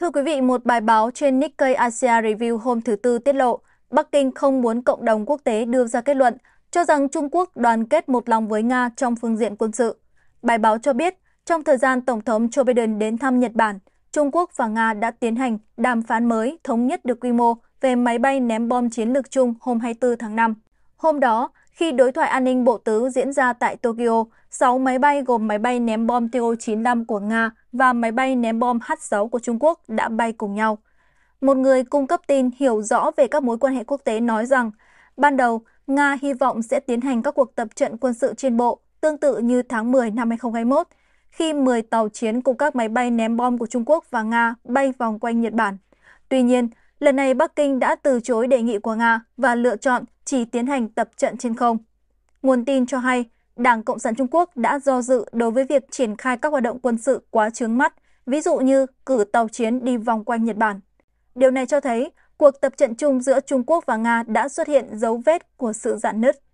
Thưa quý vị, một bài báo trên Nikkei Asia Review hôm thứ Tư tiết lộ, Bắc Kinh không muốn cộng đồng quốc tế đưa ra kết luận cho rằng Trung Quốc đoàn kết một lòng với Nga trong phương diện quân sự. Bài báo cho biết, trong thời gian Tổng thống Joe Biden đến thăm Nhật Bản, Trung Quốc và Nga đã tiến hành đàm phán mới thống nhất được quy mô về máy bay ném bom chiến lược chung hôm 24 tháng 5. Hôm đó, khi đối thoại an ninh bộ tứ diễn ra tại Tokyo, 6 máy bay gồm máy bay ném bom Tu-95 của Nga và máy bay ném bom H-6 của Trung Quốc đã bay cùng nhau. Một người cung cấp tin hiểu rõ về các mối quan hệ quốc tế nói rằng, ban đầu, Nga hy vọng sẽ tiến hành các cuộc tập trận quân sự trên bộ tương tự như tháng 10 năm 2021, khi 10 tàu chiến cùng các máy bay ném bom của Trung Quốc và Nga bay vòng quanh Nhật Bản. Tuy nhiên, lần này Bắc Kinh đã từ chối đề nghị của Nga và lựa chọn chỉ tiến hành tập trận trên không. Nguồn tin cho hay, Đảng Cộng sản Trung Quốc đã do dự đối với việc triển khai các hoạt động quân sự quá chướng mắt, ví dụ như cử tàu chiến đi vòng quanh Nhật Bản. Điều này cho thấy cuộc tập trận chung giữa Trung Quốc và Nga đã xuất hiện dấu vết của sự giãn nứt.